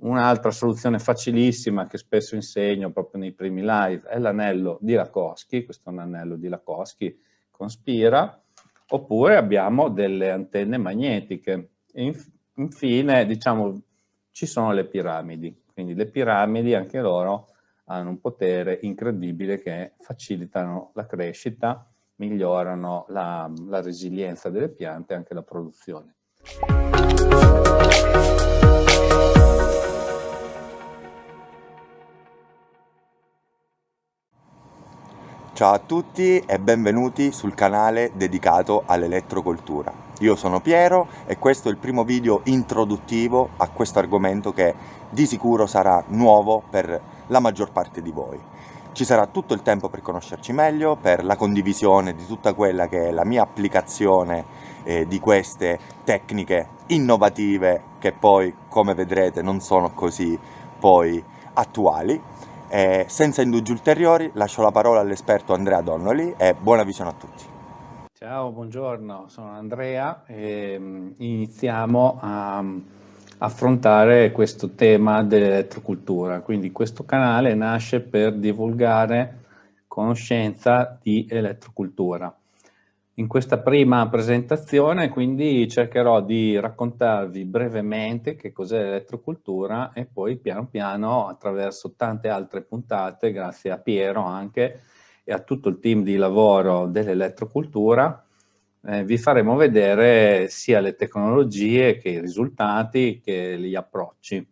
Un'altra soluzione facilissima che spesso insegno proprio nei primi live è l'anello di Lakowski, questo è un anello di Lakowski con spira, oppure abbiamo delle antenne magnetiche. E infine, diciamo, ci sono le piramidi, quindi le piramidi anche loro hanno un potere incredibile che facilitano la crescita, migliorano la, la resilienza delle piante e anche la produzione. Ciao a tutti e benvenuti sul canale dedicato all'elettrocoltura. Io sono Piero e questo è il primo video introduttivo a questo argomento che di sicuro sarà nuovo per la maggior parte di voi. Ci sarà tutto il tempo per conoscerci meglio, per la condivisione di tutta quella che è la mia applicazione eh, di queste tecniche innovative che poi, come vedrete, non sono così poi attuali e eh, senza indugi ulteriori lascio la parola all'esperto Andrea Donnoli e buona visione a tutti. Ciao, buongiorno, sono Andrea e mm, iniziamo a mm, affrontare questo tema dell'elettrocultura. Quindi questo canale nasce per divulgare conoscenza di elettrocultura in questa prima presentazione, quindi cercherò di raccontarvi brevemente che cos'è l'elettrocultura e poi piano piano attraverso tante altre puntate, grazie a Piero anche e a tutto il team di lavoro dell'elettrocultura, eh, vi faremo vedere sia le tecnologie che i risultati che gli approcci.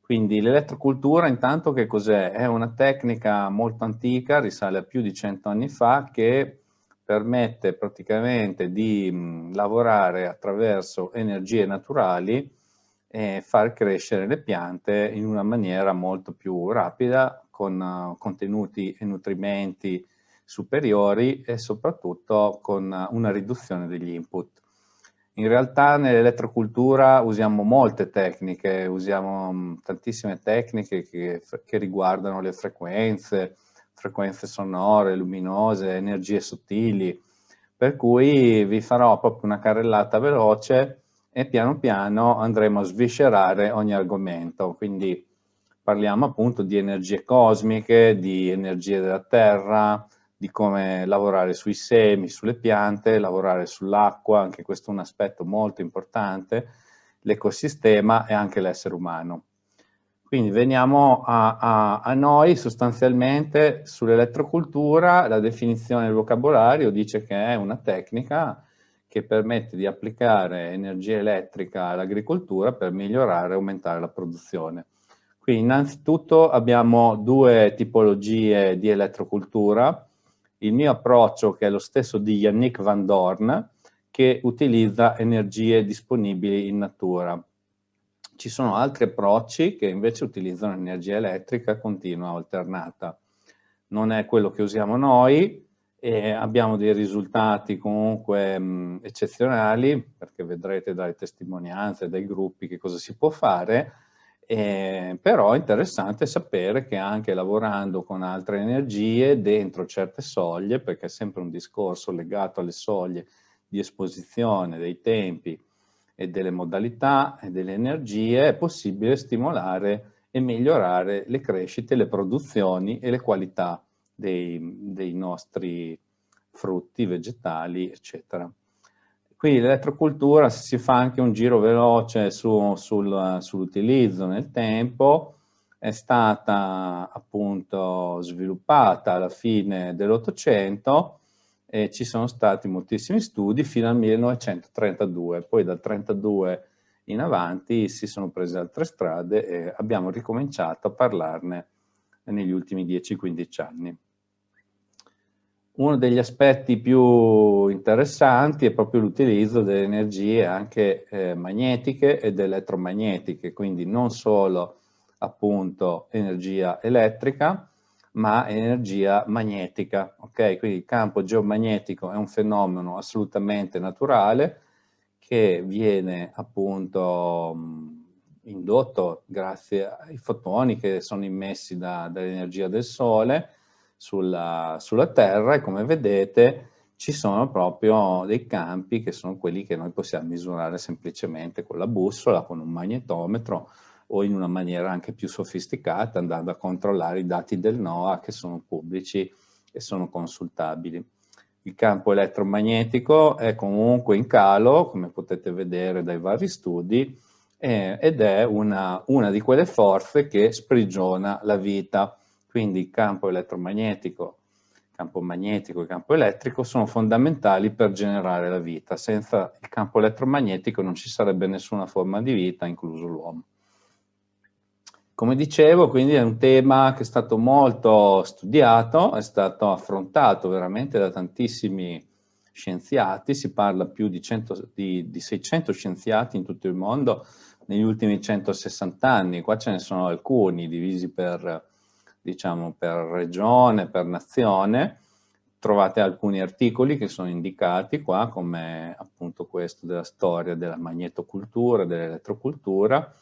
Quindi l'elettrocultura intanto che cos'è? È una tecnica molto antica, risale a più di cento anni fa, che permette praticamente di mh, lavorare attraverso energie naturali e far crescere le piante in una maniera molto più rapida, con uh, contenuti e nutrimenti superiori e soprattutto con uh, una riduzione degli input. In realtà nell'elettrocultura usiamo molte tecniche, usiamo tantissime tecniche che, che riguardano le frequenze, frequenze sonore, luminose, energie sottili, per cui vi farò proprio una carrellata veloce e piano piano andremo a sviscerare ogni argomento, quindi parliamo appunto di energie cosmiche, di energie della terra, di come lavorare sui semi, sulle piante, lavorare sull'acqua, anche questo è un aspetto molto importante, l'ecosistema e anche l'essere umano. Quindi veniamo a, a, a noi sostanzialmente sull'elettrocultura, la definizione del vocabolario dice che è una tecnica che permette di applicare energia elettrica all'agricoltura per migliorare e aumentare la produzione. Quindi innanzitutto abbiamo due tipologie di elettrocultura, il mio approccio che è lo stesso di Yannick Van Dorn, che utilizza energie disponibili in natura ci sono altri approcci che invece utilizzano energia elettrica continua alternata. Non è quello che usiamo noi e abbiamo dei risultati comunque mh, mm, eccezionali, perché vedrete dalle testimonianze, dai gruppi che cosa si può fare, eh, però è interessante sapere che anche lavorando con altre energie dentro certe soglie, perché è sempre un discorso legato alle soglie di esposizione, dei tempi, e delle modalità e delle energie è possibile stimolare e migliorare le crescite, le produzioni e le qualità dei, dei nostri frutti, vegetali, eccetera. Qui l'elettrocultura si fa anche un giro veloce su, sul, sull'utilizzo nel tempo, è stata appunto sviluppata alla fine dell'Ottocento e ci sono stati moltissimi studi fino al 1932, poi dal 1932 in avanti si sono prese altre strade e abbiamo ricominciato a parlarne negli ultimi 10-15 anni. Uno degli aspetti più interessanti è proprio l'utilizzo delle energie anche eh, magnetiche ed elettromagnetiche, quindi non solo appunto energia elettrica, ma energia magnetica. Okay? Quindi il campo geomagnetico è un fenomeno assolutamente naturale che viene appunto indotto grazie ai fotoni che sono immessi da, dall'energia del Sole sulla, sulla Terra e come vedete ci sono proprio dei campi che sono quelli che noi possiamo misurare semplicemente con la bussola, con un magnetometro o in una maniera anche più sofisticata andando a controllare i dati del NOAA che sono pubblici e sono consultabili. Il campo elettromagnetico è comunque in calo, come potete vedere dai vari studi, eh, ed è una, una di quelle forze che sprigiona la vita. Quindi il campo elettromagnetico il campo magnetico e il campo elettrico sono fondamentali per generare la vita. Senza il campo elettromagnetico non ci sarebbe nessuna forma di vita, incluso l'uomo. Come dicevo, quindi è un tema che è stato molto studiato, è stato affrontato veramente da tantissimi scienziati, si parla più di, 100, di, di 600 scienziati in tutto il mondo negli ultimi 160 anni, qua ce ne sono alcuni divisi per, diciamo, per regione, per nazione, trovate alcuni articoli che sono indicati qua come appunto questo della storia della magnetocultura, dell'elettrocultura,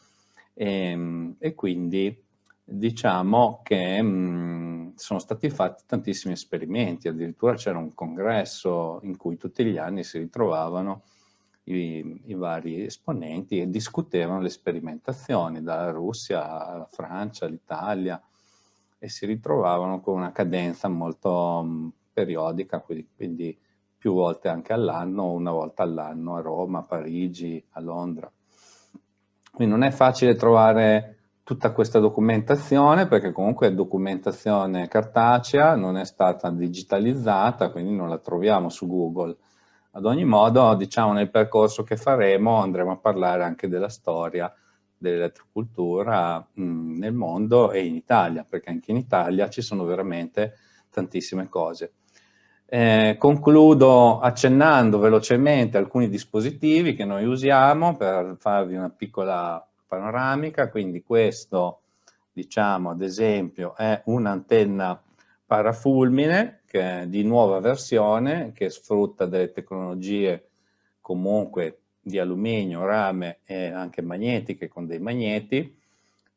e, ehm, e quindi diciamo che mh, mm, sono stati fatti tantissimi esperimenti, addirittura c'era un congresso in cui tutti gli anni si ritrovavano i, i vari esponenti e discutevano le sperimentazioni, dalla Russia alla Francia, all'Italia, e si ritrovavano con una cadenza molto mh, mm, periodica, quindi, quindi più volte anche all'anno, una volta all'anno a Roma, a Parigi, a Londra. Quindi non è facile trovare tutta questa documentazione perché comunque è documentazione cartacea, non è stata digitalizzata, quindi non la troviamo su Google. Ad ogni modo, diciamo, nel percorso che faremo andremo a parlare anche della storia dell'elettrocultura mm, nel mondo e in Italia, perché anche in Italia ci sono veramente tantissime cose. Eh, concludo accennando velocemente alcuni dispositivi che noi usiamo per farvi una piccola panoramica, quindi questo diciamo ad esempio è un'antenna parafulmine che è di nuova versione che sfrutta delle tecnologie comunque di alluminio, rame e anche magnetiche con dei magneti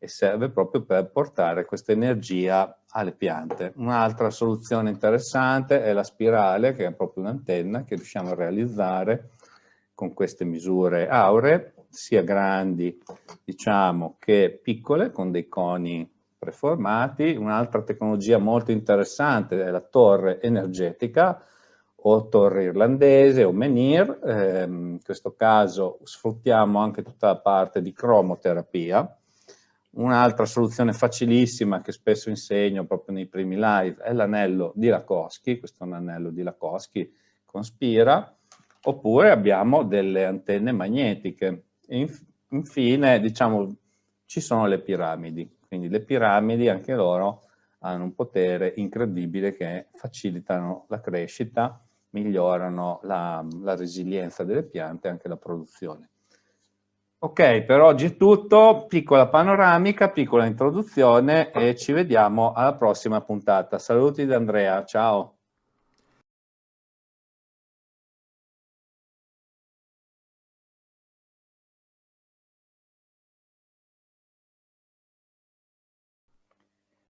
e serve proprio per portare questa energia alle piante. Un'altra soluzione interessante è la spirale, che è proprio un'antenna che riusciamo a realizzare con queste misure auree, sia grandi diciamo che piccole, con dei coni preformati. Un'altra tecnologia molto interessante è la torre energetica, o torre irlandese o menhir, eh, in questo caso sfruttiamo anche tutta la parte di cromoterapia, Un'altra soluzione facilissima che spesso insegno proprio nei primi live è l'anello di Lakowski, questo è un anello di Lakowski con spira, oppure abbiamo delle antenne magnetiche. E infine, diciamo, ci sono le piramidi, quindi le piramidi anche loro hanno un potere incredibile che facilitano la crescita, migliorano la, la resilienza delle piante e anche la produzione. Ok, per oggi è tutto, piccola panoramica, piccola introduzione e ci vediamo alla prossima puntata. Saluti da Andrea, ciao.